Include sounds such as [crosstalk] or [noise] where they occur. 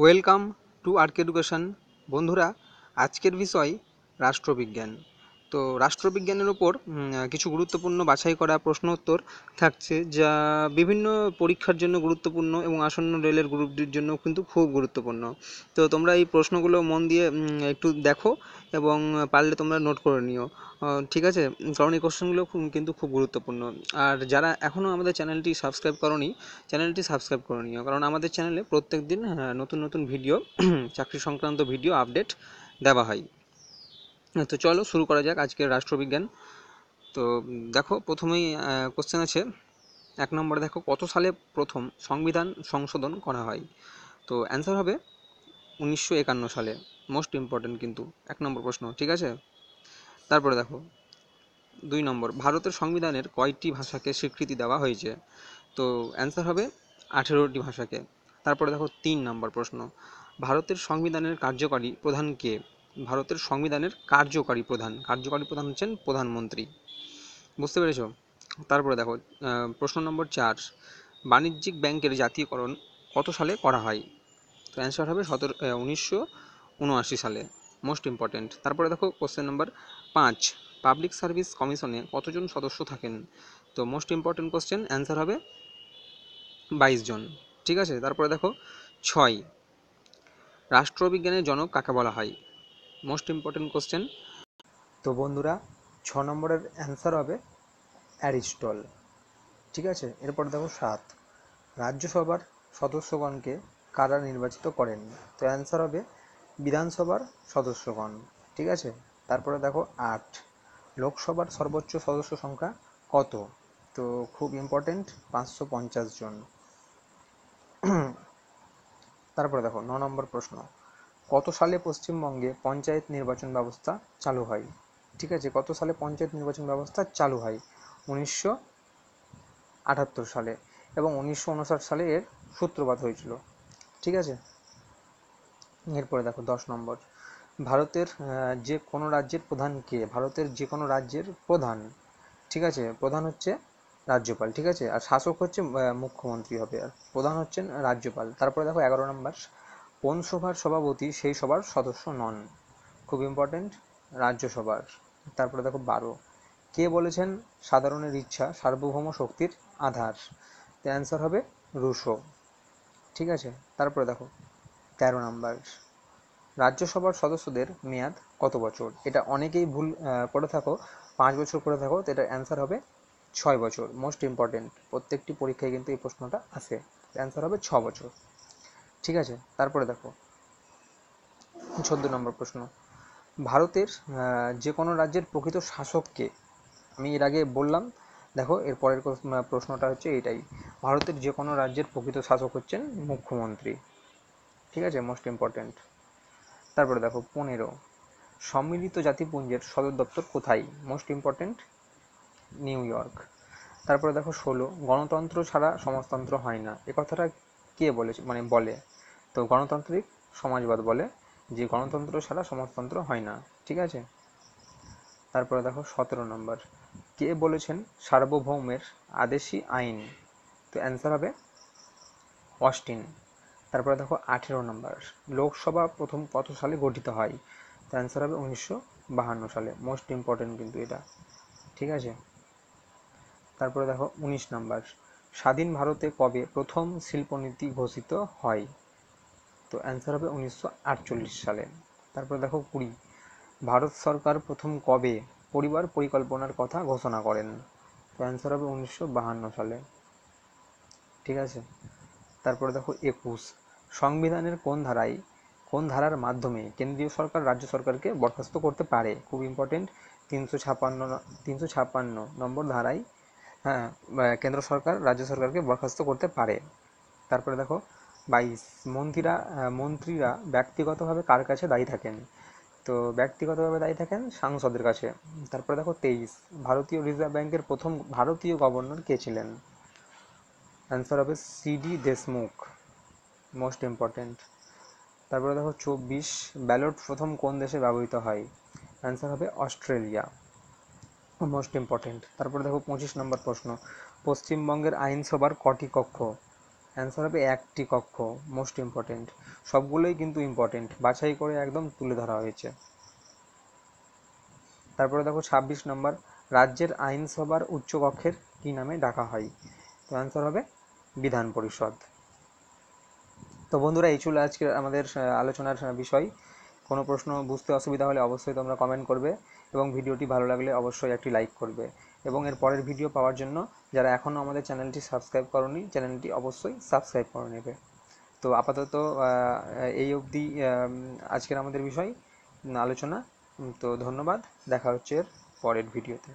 welcome to arc education বন্ধুরা আজকের বিষয় রাষ্ট্রবিজ্ঞান তো রাষ্ট্রবিজ্ঞানের ওপর কিছু গুরুত্বপূর্ণ বাছাই করা প্রশ্ন উত্তর থাকছে যা বিভিন্ন পরীক্ষার জন্য গুরুত্বপূর্ণ এবং আসন্ন রেলের গ্রুপ ডির জন্য কিন্তু খুব গুরুত্বপূর্ণ তো তোমরা এই প্রশ্নগুলো মন দিয়ে একটু দেখো এবং পারলে তোমরা নোট করে নিও ঠিক আছে কারণ এই কোশ্চেনগুলো কিন্তু খুব গুরুত্বপূর্ণ আর যারা এখনও আমাদের চ্যানেলটি সাবস্ক্রাইব করনি চ্যানেলটি সাবস্ক্রাইব করে নিও কারণ আমাদের চ্যানেলে প্রত্যেক দিন হ্যাঁ, নতুন নতুন ভিডিও [clears throat] চাকরি সংক্রান্ত ভিডিও আপডেট দেওয়া হয় হ্যাঁ, তো চলো শুরু করা যাক আজকের রাষ্ট্রবিজ্ঞান তো দেখো প্রথমেই কোশ্চেন আছে এক নম্বরে দেখো কত সালে প্রথম সংবিধান সংশোধন করা হয় তো অ্যান্সার হবে উনিশশো একান্ন সালে মোস্ট ইম্পর্টেন্ট কিন্তু এক নম্বর প্রশ্ন ঠিক আছে তারপরে দেখো দুই নম্বর ভারতের সংবিধানের কয়টি ভাষাকে স্বীকৃতি দেওয়া হয়েছে তো অ্যান্সার হবে আঠেরোটি ভাষাকে তারপরে দেখো তিন নম্বর প্রশ্ন ভারতের সংবিধানের কার্যকরী প্রধান কে ভারতের সংবিধানের কার্যকারী প্রধান কার্যকারী প্রধান হচ্ছেন প্রধানমন্ত্রী বুঝতে পেরেছ তারপরে দেখো প্রশ্ন নম্বর চার বাণিজ্যিক ব্যাংকের জাতীয়করণ কত সালে করা হয় তো অ্যান্সার হবে সতেরো উনিশশো উনআশি সালে মোস্ট ইম্পর্টেন্ট তারপরে দেখো কোশ্চেন নম্বর পাঁচ পাবলিক সার্ভিস কমিশনে কতজন সদস্য থাকেন তো মোস্ট ইম্পর্টেন্ট কোশ্চেন অ্যান্সার হবে বাইশ জন ঠিক আছে তারপরে দেখো ছয় রাষ্ট্রবিজ্ঞানের জনক কাকে বলা হয় মোস্ট ইম্পর্টেন্ট কোশ্চেন তো বন্ধুরা ছ নম্বরের অ্যান্সার হবে অ্যারিস্টল ঠিক আছে এরপর দেখো সাত রাজ্যসভার সদস্যগণকে কারা নির্বাচিত করেন তো অ্যান্সার হবে বিধানসভার সদস্যগণ ঠিক আছে তারপরে দেখো আট লোকসভার সর্বোচ্চ সদস্য সংখ্যা কত তো খুব ইম্পর্টেন্ট পাঁচশো পঞ্চাশ জন তারপরে দেখো ন নম্বর প্রশ্ন কত সালে পশ্চিমবঙ্গে পঞ্চায়েত নির্বাচন ব্যবস্থা চালু হয় ঠিক আছে কত সালে পঞ্চায়েত নির্বাচন ব্যবস্থা চালু হয় উনিশশো আটাত্তর সালে এবং উনিশশো উনষাট সালে এর সূত্রপাত হয়েছিল ঠিক আছে এরপরে দেখো দশ নম্বর ভারতের যে কোনো রাজ্যের প্রধান কে ভারতের যে কোনো রাজ্যের প্রধান ঠিক আছে প্রধান হচ্ছে রাজ্যপাল ঠিক আছে আর শাসক হচ্ছে মুখ্যমন্ত্রী হবে আর প্রধান হচ্ছেন রাজ্যপাল তারপরে দেখো এগারো নম্বর সভার সভাপতি সেই সভার সদস্য নন খুব ইম্পর্টেন্ট রাজ্যসভার তারপরে দেখো বারো কে বলেছেন সাধারণের ইচ্ছা সার্বভৌম শক্তির আধার অ্যান্সার হবে রুশো ঠিক আছে তারপরে দেখো তেরো নাম্বার রাজ্যসভার সদস্যদের মেয়াদ কত বছর এটা অনেকেই ভুল করে থাকো পাঁচ বছর করে থাকো তো এটার অ্যান্সার হবে ছয় বছর মোস্ট ইম্পর্টেন্ট প্রত্যেকটি পরীক্ষায় কিন্তু এই প্রশ্নটা আসে অ্যান্সার হবে ছ বছর ঠিক আছে তারপরে দেখো চোদ্দ নম্বর প্রশ্ন ভারতের যে কোনো রাজ্যের প্রকৃত শাসককে আমি এর আগে বললাম দেখো এর পরের প্রশ্নটা হচ্ছে এটাই ভারতের যে কোনো রাজ্যের প্রকৃত শাসক হচ্ছেন মুখ্যমন্ত্রী ঠিক আছে মোস্ট ইম্পর্ট্যান্ট তারপরে দেখো পনেরো সম্মিলিত জাতিপুঞ্জের সদর দপ্তর কোথায় মোস্ট ইম্পর্ট্যান্ট নিউ ইয়র্ক তারপরে দেখো ষোলো গণতন্ত্র ছাড়া সমাজতন্ত্র হয় না এ কথাটা কে বলে মানে বলে তো গণতান্ত্রিক সমাজবাদ বলে যে গণতন্ত্র ছাড়া সমাজতন্ত্র হয় না ঠিক আছে তারপরে দেখো সতেরো নম্বর কে বলেছেন সার্বভৌমের আদেশি আইন তো অ্যান্সার হবে অস্টিন তারপরে দেখো আঠেরো নম্বর লোকসভা প্রথম কত সালে গঠিত হয় তো অ্যান্সার হবে উনিশশো বাহান্ন সালে মোস্ট ইম্পর্টেন্ট কিন্তু এটা ঠিক আছে তারপরে দেখো উনিশ নম্বর স্বাধীন ভারতে কবে প্রথম শিল্পনীতি ঘোষিত হয় তো অ্যান্সার হবে উনিশশো সালে তারপরে দেখো কুড়ি ভারত সরকার প্রথম কবে পরিবার পরিকল্পনার কথা ঘোষণা করেন তো অ্যান্সার হবে উনিশশো সালে ঠিক আছে তারপরে দেখো একুশ সংবিধানের কোন ধারায় কোন ধারার মাধ্যমে কেন্দ্রীয় সরকার রাজ্য সরকারকে বরখাস্ত করতে পারে খুব ইম্পর্টেন্ট তিনশো ছাপান্ন তিনশো ছাপান্ন নম্বর ধারায় হ্যাঁ কেন্দ্র সরকার রাজ্য সরকারকে বরখাস্ত করতে পারে তারপরে দেখো বাইশ মন্ত্রীরা মন্ত্রীরা ব্যক্তিগতভাবে কার কাছে দায়ী থাকেন তো ব্যক্তিগতভাবে দায়ী থাকেন সাংসদের কাছে তারপরে দেখো তেইশ ভারতীয় রিজার্ভ ব্যাংকের প্রথম ভারতীয় গভর্নর কে ছিলেন অ্যান্সার হবে সিডি দেশমুখ মোস্ট ইম্পর্টেন্ট তারপরে দেখো চব্বিশ ব্যালট প্রথম কোন দেশে ব্যবহৃত হয় অ্যান্সার হবে অস্ট্রেলিয়া মোস্ট ইম্পর্টেন্ট তারপরে দেখো পঁচিশ নম্বর প্রশ্ন পশ্চিমবঙ্গের আইনসভার কটি কক্ষ অ্যান্সার হবে একটি কক্ষ মোস্ট ইম্পর্টেন্ট সবগুলোই কিন্তু ইম্পর্টেন্ট বাছাই করে একদম তুলে ধরা হয়েছে তারপরে দেখো ছাব্বিশ নম্বর রাজ্যের আইনসভার উচ্চকক্ষের কি নামে ডাকা হয় তো অ্যান্সার হবে বিধান পরিষদ তো বন্ধুরা এই ছিল আজকের আমাদের আলোচনার বিষয় কোনো প্রশ্ন বুঝতে অসুবিধা হলে অবশ্যই তোমরা কমেন্ট করবে এবং ভিডিওটি ভালো লাগলে অবশ্যই একটি লাইক করবে এবং এর পরের ভিডিও পাওয়ার জন্য যারা এখনও আমাদের চ্যানেলটি সাবস্ক্রাইব করনি চ্যানেলটি অবশ্যই সাবস্ক্রাইব করে নেবে তো আপাতত এই অবধি আজকের আমাদের বিষয় আলোচনা তো ধন্যবাদ দেখা হচ্ছে এর পরের ভিডিওতে